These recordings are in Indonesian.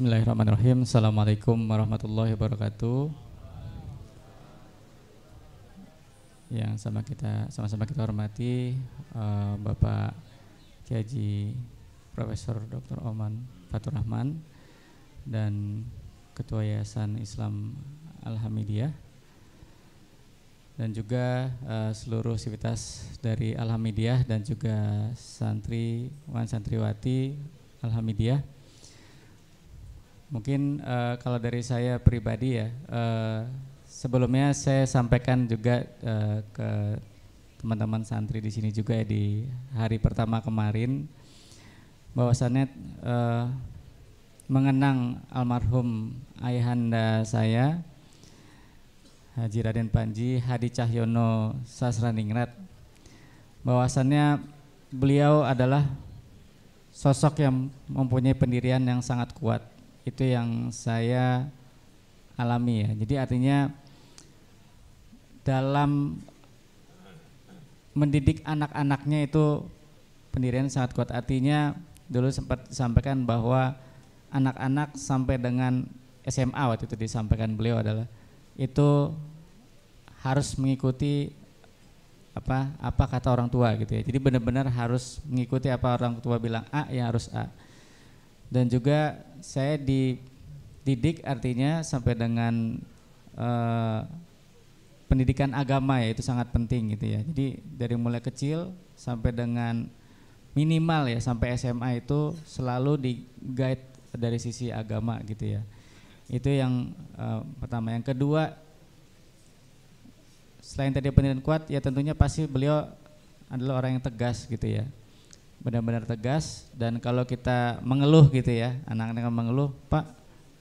Bismillahirrahmanirrahim. Assalamualaikum warahmatullahi wabarakatuh. Yang sama kita sama-sama kita hormati uh, Bapak Kiai Profesor Dr. Oman Fatur Rahman dan Ketua Yayasan Islam Alhamidiyah dan juga uh, seluruh sivitas dari Alhamidiyah dan juga santri wan santriwati Alhamidiyah Mungkin uh, kalau dari saya pribadi ya, uh, sebelumnya saya sampaikan juga uh, ke teman-teman santri di sini juga ya di hari pertama kemarin bahwasannya uh, mengenang almarhum ayahanda saya Haji Raden Panji Hadi Cahyono Sasraningrat bahwasannya beliau adalah sosok yang mempunyai pendirian yang sangat kuat itu yang saya alami ya. Jadi artinya dalam mendidik anak-anaknya itu pendirian sangat kuat. Artinya dulu sempat sampaikan bahwa anak-anak sampai dengan SMA waktu itu disampaikan beliau adalah itu harus mengikuti apa apa kata orang tua gitu ya. Jadi benar-benar harus mengikuti apa orang tua bilang A ya harus A dan juga saya dididik artinya sampai dengan uh, pendidikan agama ya itu sangat penting gitu ya. Jadi dari mulai kecil sampai dengan minimal ya sampai SMA itu selalu di guide dari sisi agama gitu ya. Itu yang uh, pertama. Yang kedua selain tadi pendidikan kuat ya tentunya pasti beliau adalah orang yang tegas gitu ya benar-benar tegas dan kalau kita mengeluh gitu ya anak-anak mengeluh pak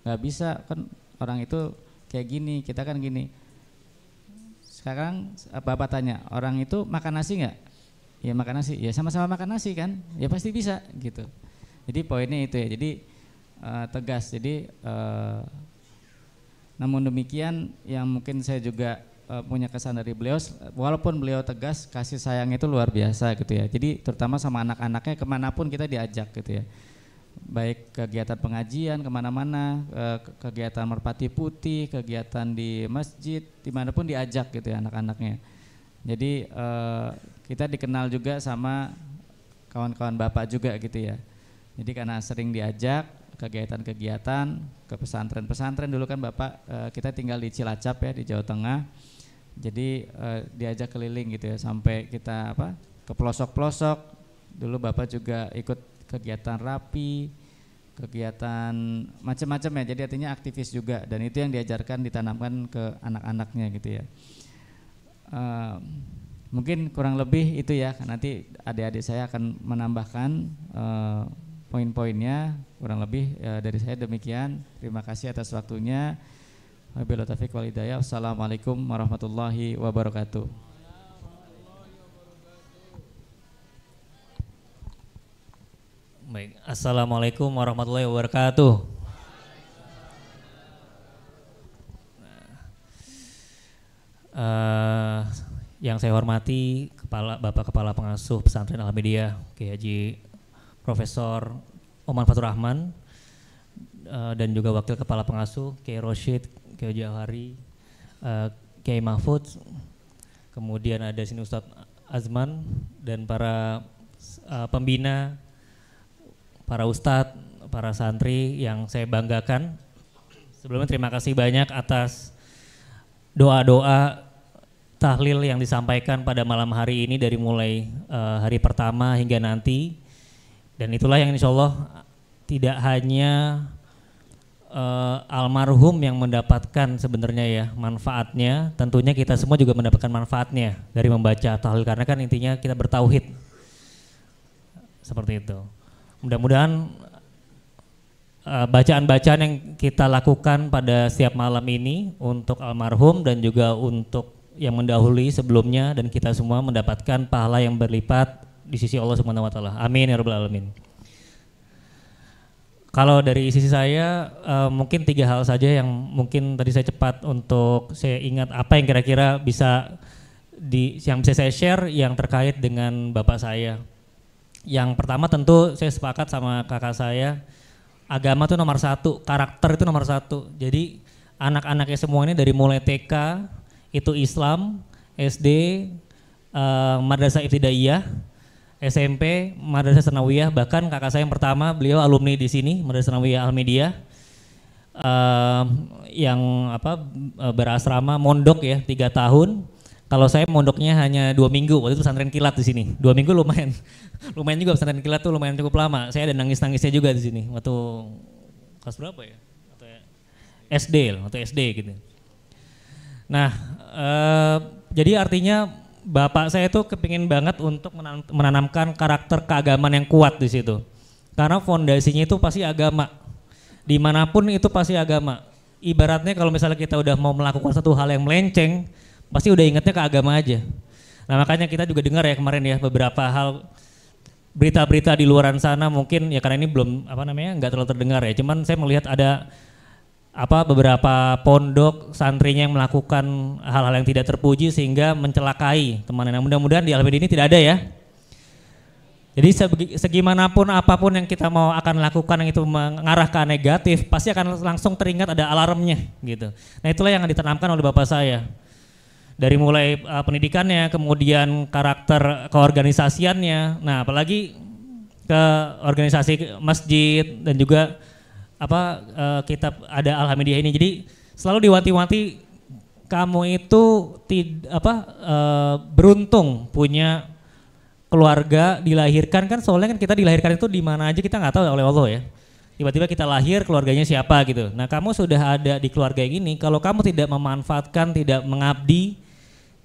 nggak bisa kan orang itu kayak gini kita kan gini sekarang apa apa tanya orang itu makan nasi nggak ya makan nasi ya sama-sama makan nasi kan ya pasti bisa gitu jadi poinnya itu ya jadi uh, tegas jadi uh, namun demikian yang mungkin saya juga uh, punya kesan dari beliau, walaupun beliau tegas, kasih sayang itu luar biasa gitu ya. Jadi terutama sama anak-anaknya kemanapun kita diajak gitu ya. Baik kegiatan pengajian kemana-mana, eh, ke kegiatan merpati putih, kegiatan di masjid, dimanapun diajak gitu ya anak-anaknya. Jadi uh, kita dikenal juga sama kawan-kawan bapak juga gitu ya. Jadi karena sering diajak, kegiatan-kegiatan ke pesantren-pesantren dulu kan Bapak eh, kita tinggal di Cilacap ya di Jawa Tengah. Jadi eh, diajak keliling gitu ya sampai kita apa ke pelosok-pelosok. Dulu Bapak juga ikut kegiatan rapi, kegiatan macam-macam ya. Jadi artinya aktivis juga dan itu yang diajarkan ditanamkan ke anak-anaknya gitu ya. Uh, mungkin kurang lebih itu ya. Nanti adik-adik saya akan menambahkan uh, poin-poinnya kurang lebih ya, dari saya demikian terima kasih atas waktunya wabillahi taufiq walhidayah assalamualaikum warahmatullahi wabarakatuh baik assalamualaikum warahmatullahi wabarakatuh Uh, yang saya hormati kepala Bapak Kepala Pengasuh Pesantren Al-Media Kiai Haji Profesor Oman Fatur Rahman uh, dan juga Wakil Kepala Pengasuh K. Roshid, K. Jauhari, uh, K. Mahfud, kemudian ada sini Ustadz Azman dan para uh, pembina, para ustadz, para santri yang saya banggakan. Sebelumnya terima kasih banyak atas doa-doa tahlil yang disampaikan pada malam hari ini dari mulai uh, hari pertama hingga nanti dan itulah yang insya Allah tidak hanya uh, almarhum yang mendapatkan sebenarnya ya manfaatnya, tentunya kita semua juga mendapatkan manfaatnya dari membaca tahlil karena kan intinya kita bertauhid. Seperti itu. Mudah-mudahan eh, bacaan-bacaan yang kita lakukan pada setiap malam ini untuk almarhum dan juga untuk yang mendahului sebelumnya dan kita semua mendapatkan pahala yang berlipat di sisi Allah Subhanahu wa taala. Amin ya rabbal alamin. Kalau dari sisi saya uh, mungkin tiga hal saja yang mungkin tadi saya cepat untuk saya ingat apa yang kira-kira bisa di yang bisa saya share yang terkait dengan bapak saya. Yang pertama tentu saya sepakat sama kakak saya agama itu nomor satu, karakter itu nomor satu. Jadi anak-anaknya semua ini dari mulai TK itu Islam, SD, uh, eh, Madrasah Ibtidaiyah, SMP, Madrasah Sanawiyah, bahkan kakak saya yang pertama, beliau alumni di sini, Madrasah Sanawiyah Almedia, uh, yang apa e, berasrama mondok ya tiga tahun. Kalau saya mondoknya hanya dua minggu, waktu itu pesantren kilat di sini. Dua minggu lumayan, lumayan juga pesantren kilat tuh lumayan cukup lama. Saya ada nangis-nangisnya juga di sini waktu kelas berapa ya? Waktu SD, waktu SD gitu. Nah, uh, jadi artinya bapak saya itu kepingin banget untuk menanamkan karakter keagamaan yang kuat di situ. Karena fondasinya itu pasti agama. Dimanapun itu pasti agama. Ibaratnya kalau misalnya kita udah mau melakukan satu hal yang melenceng, pasti udah ingetnya ke agama aja. Nah makanya kita juga dengar ya kemarin ya beberapa hal berita-berita di luaran sana mungkin ya karena ini belum apa namanya nggak terlalu terdengar ya. Cuman saya melihat ada apa beberapa pondok santrinya yang melakukan hal-hal yang tidak terpuji sehingga mencelakai teman Nah, mudah-mudahan di LPD ini tidak ada ya. Jadi segimanapun apapun yang kita mau akan lakukan yang itu mengarah ke negatif, pasti akan langsung teringat ada alarmnya gitu. Nah itulah yang ditanamkan oleh bapak saya. Dari mulai uh, pendidikannya, kemudian karakter keorganisasiannya, nah apalagi ke organisasi masjid dan juga apa uh, kitab ada alhamdulillah ini. Jadi selalu diwanti-wanti kamu itu tid, apa uh, beruntung punya keluarga dilahirkan kan soalnya kan kita dilahirkan itu di mana aja kita nggak tahu oleh Allah ya tiba-tiba kita lahir keluarganya siapa gitu nah kamu sudah ada di keluarga ini kalau kamu tidak memanfaatkan tidak mengabdi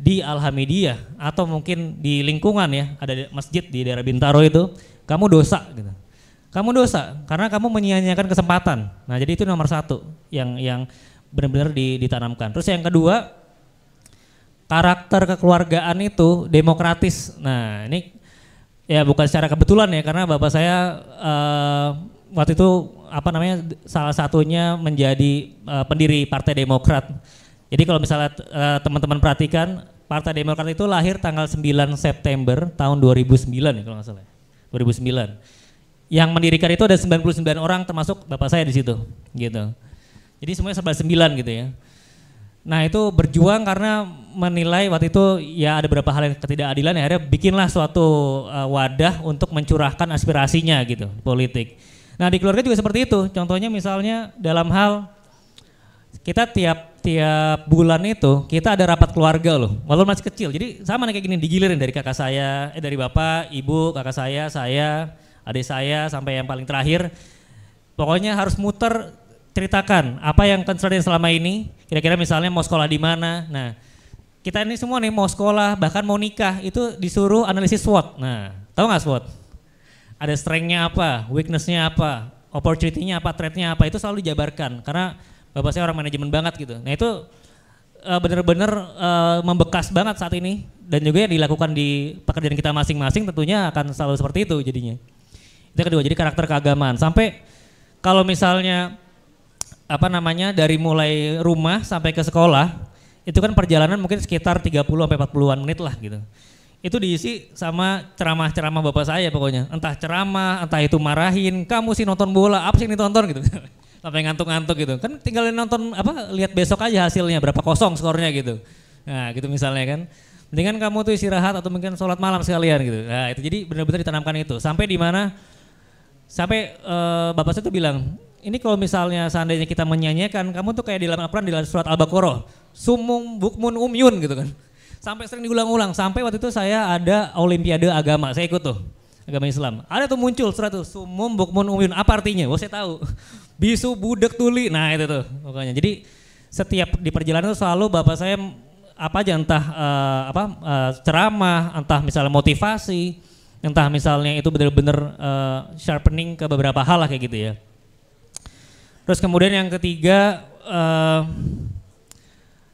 di alhamdulillah atau mungkin di lingkungan ya ada masjid di daerah Bintaro itu kamu dosa gitu kamu dosa karena kamu menyia-nyiakan kesempatan. Nah, jadi itu nomor satu yang yang benar-benar ditanamkan. Terus yang kedua, karakter kekeluargaan itu demokratis. Nah, ini ya bukan secara kebetulan ya karena bapak saya uh, waktu itu apa namanya salah satunya menjadi uh, pendiri Partai Demokrat. Jadi kalau misalnya uh, teman-teman perhatikan Partai Demokrat itu lahir tanggal 9 September tahun 2009 ya kalau nggak salah. 2009. Ya yang mendirikan itu ada 99 orang termasuk bapak saya di situ gitu. Jadi semuanya serba sembilan gitu ya. Nah itu berjuang karena menilai waktu itu ya ada beberapa hal yang ketidakadilan ya akhirnya bikinlah suatu uh, wadah untuk mencurahkan aspirasinya gitu politik. Nah di keluarga juga seperti itu. Contohnya misalnya dalam hal kita tiap tiap bulan itu kita ada rapat keluarga loh, walaupun masih kecil. Jadi sama kayak gini digilirin dari kakak saya, eh dari bapak, ibu, kakak saya, saya, adik saya sampai yang paling terakhir. Pokoknya harus muter ceritakan apa yang concernnya selama ini. Kira-kira misalnya mau sekolah di mana. Nah, kita ini semua nih mau sekolah bahkan mau nikah itu disuruh analisis SWOT. Nah, tahu nggak SWOT? Ada strength-nya apa, weakness-nya apa, opportunity-nya apa, threat-nya apa itu selalu dijabarkan karena bapak saya orang manajemen banget gitu. Nah itu eh, benar-benar eh, membekas banget saat ini dan juga yang dilakukan di pekerjaan kita masing-masing tentunya akan selalu seperti itu jadinya. Itu kedua. Jadi karakter keagamaan. Sampai kalau misalnya apa namanya dari mulai rumah sampai ke sekolah itu kan perjalanan mungkin sekitar 30 sampai 40-an menit lah gitu. Itu diisi sama ceramah-ceramah bapak saya pokoknya. Entah ceramah, entah itu marahin, kamu sih nonton bola, apa sih nonton gitu. sampai ngantuk-ngantuk gitu. Kan tinggal nonton apa lihat besok aja hasilnya berapa kosong skornya gitu. Nah, gitu misalnya kan. Mendingan kamu tuh istirahat atau mungkin sholat malam sekalian gitu. Nah, itu jadi benar-benar ditanamkan itu. Sampai di mana Sampai uh, bapak saya tuh bilang, ini kalau misalnya seandainya kita menyanyikan, kamu tuh kayak di dalam Al-Quran di dalam surat Al-Baqarah, sumung bukmun umyun gitu kan. Sampai sering diulang-ulang, sampai waktu itu saya ada olimpiade agama, saya ikut tuh agama Islam. Ada tuh muncul surat tuh sumum bukmun umyun. Apa artinya? Wah, saya tahu. Bisu budek tuli. Nah, itu tuh pokoknya. Jadi setiap di perjalanan tuh selalu bapak saya apa aja entah uh, apa uh, ceramah, entah misalnya motivasi, entah misalnya itu benar-benar uh, sharpening ke beberapa hal lah kayak gitu ya. Terus kemudian yang ketiga, uh,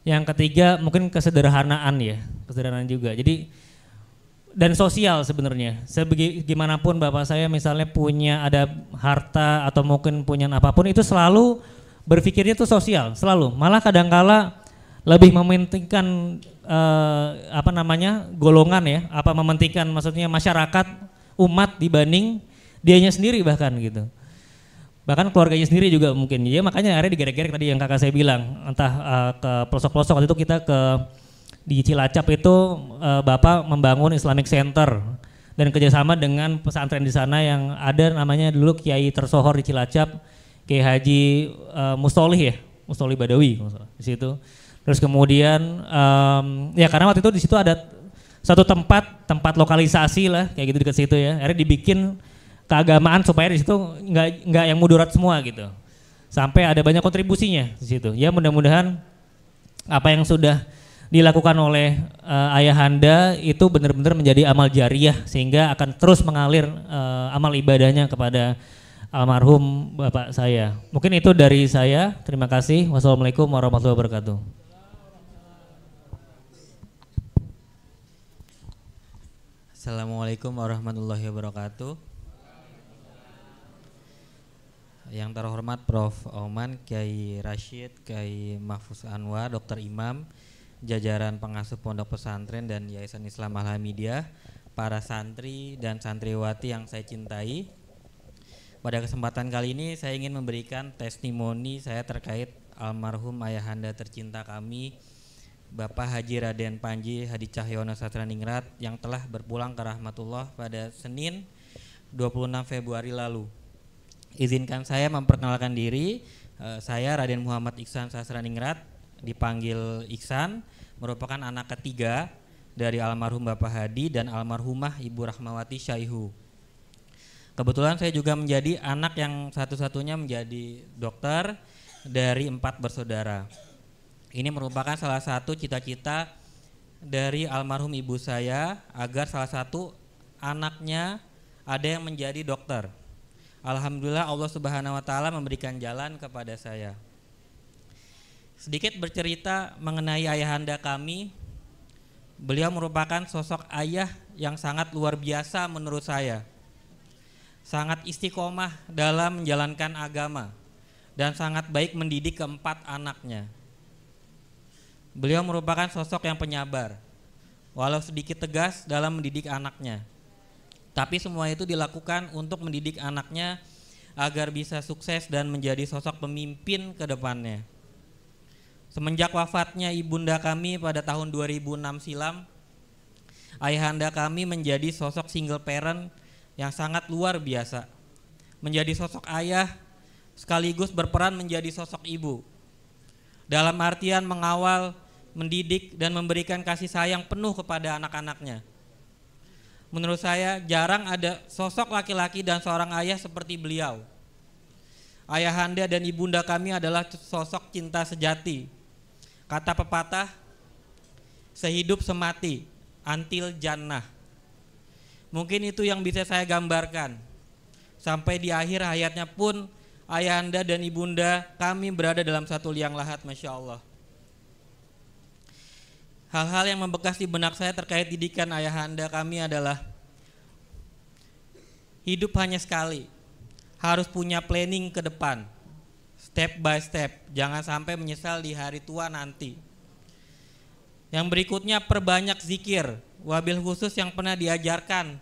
yang ketiga mungkin kesederhanaan ya, kesederhanaan juga. Jadi dan sosial sebenarnya. Sebagaimanapun bapak saya misalnya punya ada harta atau mungkin punya apapun itu selalu berpikirnya itu sosial, selalu. Malah kadang-kala lebih mementingkan uh, apa namanya golongan ya, apa mementingkan maksudnya masyarakat umat dibanding dianya sendiri bahkan gitu. Bahkan keluarganya sendiri juga mungkin. Ya makanya akhirnya digerek-gerek tadi yang kakak saya bilang, entah uh, ke pelosok-pelosok waktu itu kita ke di Cilacap itu uh, Bapak membangun Islamic Center dan kerjasama dengan pesantren di sana yang ada namanya dulu Kiai Tersohor di Cilacap, Kiai Haji uh, Mustoli ya, mustoli Badawi di situ. Terus kemudian um, ya karena waktu itu di situ ada satu tempat tempat lokalisasi lah kayak gitu dekat situ ya. Akhirnya dibikin keagamaan supaya di situ nggak nggak yang mudarat semua gitu. Sampai ada banyak kontribusinya di situ. Ya mudah-mudahan apa yang sudah dilakukan oleh uh, eh, ayahanda itu benar-benar menjadi amal jariah sehingga akan terus mengalir uh, amal ibadahnya kepada almarhum bapak saya. Mungkin itu dari saya. Terima kasih. Wassalamualaikum warahmatullahi wabarakatuh. Assalamualaikum warahmatullahi wabarakatuh. Yang terhormat Prof. Oman, Kiai Rashid, Kiai Mahfuz Anwar, Dr. Imam, jajaran pengasuh pondok pesantren dan Yayasan Islam Alhamidiyah, para santri dan santriwati yang saya cintai. Pada kesempatan kali ini saya ingin memberikan testimoni saya terkait almarhum ayahanda tercinta kami, Bapak Haji Raden Panji Hadi Cahyono Satraningrat yang telah berpulang ke rahmatullah pada Senin 26 Februari lalu. Izinkan saya memperkenalkan diri, eh, saya Raden Muhammad Iksan Sasraningrat, dipanggil Iksan, merupakan anak ketiga dari almarhum Bapak Hadi dan almarhumah Ibu Rahmawati Syaihu. Kebetulan saya juga menjadi anak yang satu-satunya menjadi dokter dari empat bersaudara ini merupakan salah satu cita-cita dari almarhum ibu saya agar salah satu anaknya ada yang menjadi dokter. Alhamdulillah Allah Subhanahu wa taala memberikan jalan kepada saya. Sedikit bercerita mengenai ayahanda kami. Beliau merupakan sosok ayah yang sangat luar biasa menurut saya. Sangat istiqomah dalam menjalankan agama dan sangat baik mendidik keempat anaknya. Beliau merupakan sosok yang penyabar, walau sedikit tegas dalam mendidik anaknya. Tapi semua itu dilakukan untuk mendidik anaknya agar bisa sukses dan menjadi sosok pemimpin ke depannya. Semenjak wafatnya ibunda kami pada tahun 2006 silam, ayahanda kami menjadi sosok single parent yang sangat luar biasa. Menjadi sosok ayah sekaligus berperan menjadi sosok ibu dalam artian mengawal, mendidik, dan memberikan kasih sayang penuh kepada anak-anaknya. Menurut saya, jarang ada sosok laki-laki dan seorang ayah seperti beliau. ayah anda dan ibunda kami adalah sosok cinta sejati. Kata pepatah, sehidup semati, antil jannah. Mungkin itu yang bisa saya gambarkan. Sampai di akhir hayatnya pun ayahanda dan ibunda kami berada dalam satu liang lahat, masya Allah. Hal-hal yang membekas di benak saya terkait didikan ayahanda kami adalah hidup hanya sekali, harus punya planning ke depan, step by step, jangan sampai menyesal di hari tua nanti. Yang berikutnya perbanyak zikir, wabil khusus yang pernah diajarkan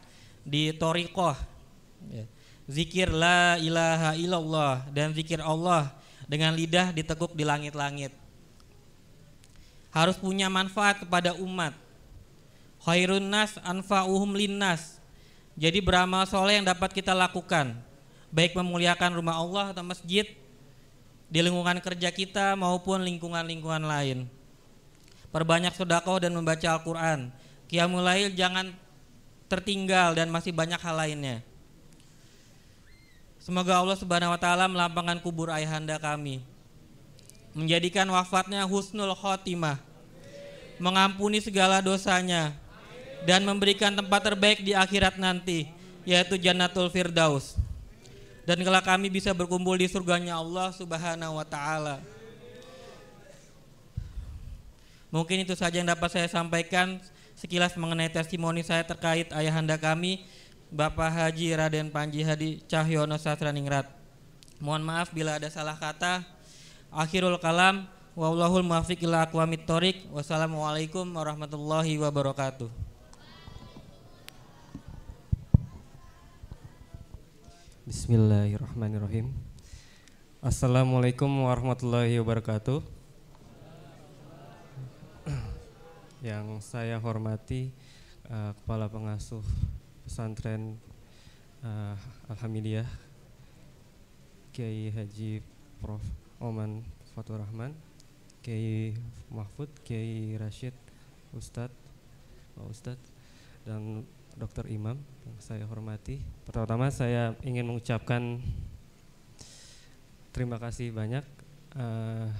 di Torikoh. Yeah zikir la ilaha illallah dan zikir Allah dengan lidah ditekuk di langit-langit. Harus punya manfaat kepada umat. Khairun nas anfa'uhum linnas. Jadi beramal soleh yang dapat kita lakukan. Baik memuliakan rumah Allah atau masjid, di lingkungan kerja kita maupun lingkungan-lingkungan lain. Perbanyak sodako dan membaca Al-Quran. kiamulail jangan tertinggal dan masih banyak hal lainnya. Semoga Allah Subhanahu wa taala melapangkan kubur ayahanda kami. Menjadikan wafatnya husnul khotimah. Mengampuni segala dosanya dan memberikan tempat terbaik di akhirat nanti yaitu Jannatul Firdaus. Dan kelak kami bisa berkumpul di surganya Allah Subhanahu wa taala. Mungkin itu saja yang dapat saya sampaikan sekilas mengenai testimoni saya terkait ayahanda kami. Bapak Haji Raden Panji Hadi Cahyono Sastraningrat, Mohon maaf bila ada salah kata. Akhirul kalam. Wallahul muwaffiq ila aqwamit thoriq. Wassalamualaikum warahmatullahi wabarakatuh. Bismillahirrahmanirrahim. Assalamualaikum warahmatullahi wabarakatuh. Yang saya hormati eh, Kepala Pengasuh pesantren uh, Alhamdulillah Kiai Haji Prof. Oman Fatur Rahman, Kiai Mahfud, Kiai Rashid, Ustadz, Ustadz, dan Dr. Imam yang saya hormati. Pertama saya ingin mengucapkan terima kasih banyak uh,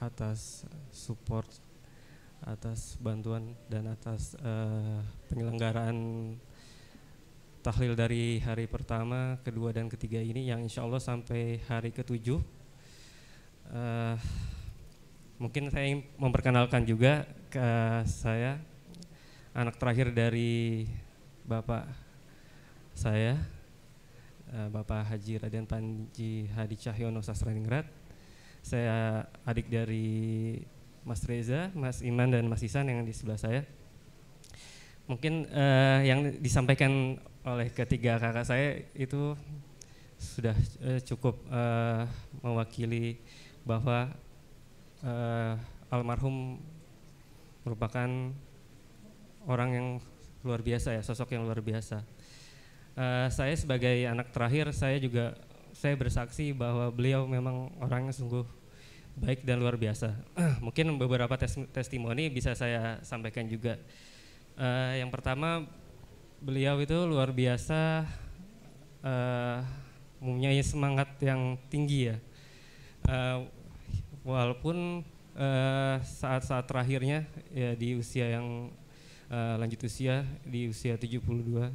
atas support, atas bantuan dan atas uh, penyelenggaraan tahlil dari hari pertama, kedua, dan ketiga ini yang insya Allah sampai hari ketujuh. Uh, mungkin saya ingin memperkenalkan juga ke saya, anak terakhir dari Bapak saya, uh, Bapak Haji Raden Panji Hadi Cahyono Sastraningrat. Saya adik dari Mas Reza, Mas Iman, dan Mas Isan yang di sebelah saya mungkin uh, yang disampaikan oleh ketiga kakak saya itu sudah uh, cukup uh, mewakili bahwa uh, almarhum merupakan orang yang luar biasa ya sosok yang luar biasa. Uh, saya sebagai anak terakhir saya juga saya bersaksi bahwa beliau memang orang yang sungguh baik dan luar biasa. Uh, mungkin beberapa tes testimoni bisa saya sampaikan juga. Uh, yang pertama beliau itu luar biasa uh, eh, mempunyai ya semangat yang tinggi ya. Uh, walaupun saat eh, saat-saat terakhirnya ya di usia yang uh, lanjut usia di usia 72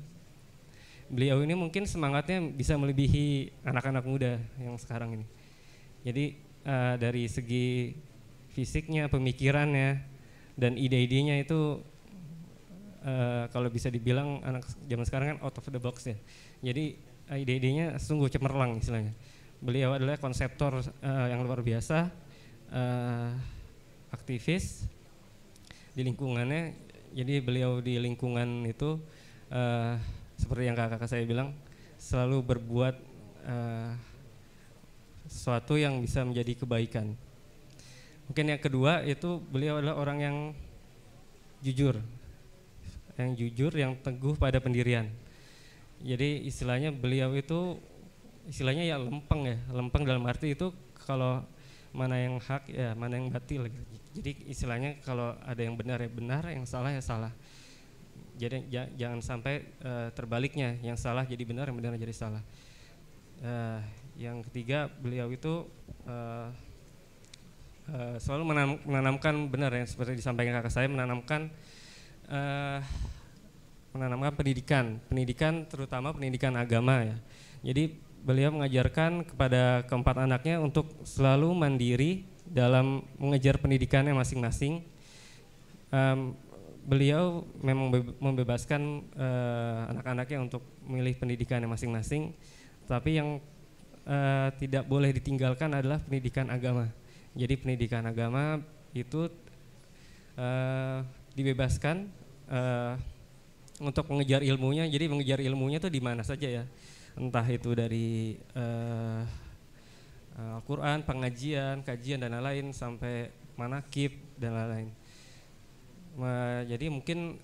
beliau ini mungkin semangatnya bisa melebihi anak-anak muda yang sekarang ini. Jadi uh, dari segi fisiknya, pemikirannya dan ide-idenya itu Eh, kalau bisa dibilang anak zaman sekarang kan out of the box ya. Jadi uh, ide-idenya sungguh cemerlang istilahnya. Beliau adalah konseptor uh, yang luar biasa, uh, aktivis di lingkungannya. Jadi beliau di lingkungan itu uh, seperti yang kakak saya bilang selalu berbuat uh, sesuatu yang bisa menjadi kebaikan. Mungkin yang kedua itu beliau adalah orang yang jujur yang jujur, yang teguh pada pendirian. Jadi istilahnya beliau itu istilahnya ya lempeng ya, lempeng dalam arti itu kalau mana yang hak ya, mana yang batil. Jadi istilahnya kalau ada yang benar ya benar, yang salah ya salah. Jadi jangan sampai uh, terbaliknya, yang salah jadi benar, yang benar jadi salah. Uh, yang ketiga beliau itu uh, uh, selalu menanam, menanamkan benar yang seperti disampaikan kakak saya menanamkan uh, menanamkan pendidikan, pendidikan terutama pendidikan agama ya. Jadi beliau mengajarkan kepada keempat anaknya untuk selalu mandiri dalam mengejar pendidikannya masing-masing. Um, beliau memang membebaskan uh, anak-anaknya untuk memilih pendidikannya masing-masing, tapi yang uh, tidak boleh ditinggalkan adalah pendidikan agama. Jadi pendidikan agama itu uh, dibebaskan uh, untuk mengejar ilmunya. Jadi mengejar ilmunya tuh di mana saja ya. Entah itu dari uh, Al-Qur'an, pengajian, kajian dan lain-lain sampai manakib dan lain-lain. Nah, jadi mungkin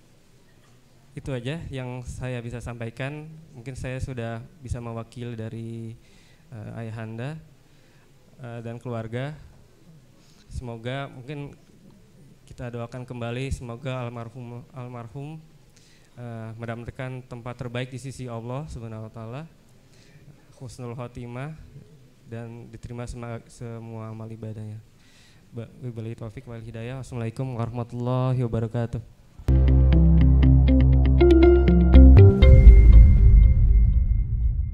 itu aja yang saya bisa sampaikan. Mungkin saya sudah bisa mewakil dari uh, ayahanda uh, dan keluarga. Semoga mungkin kita doakan kembali semoga almarhum almarhum uh, mendapatkan tempat terbaik di sisi Allah Subhanahu wa taala husnul khotimah dan diterima semua, semua amal ibadahnya. Wabillahi taufik wal hidayah. Assalamualaikum warahmatullahi wabarakatuh.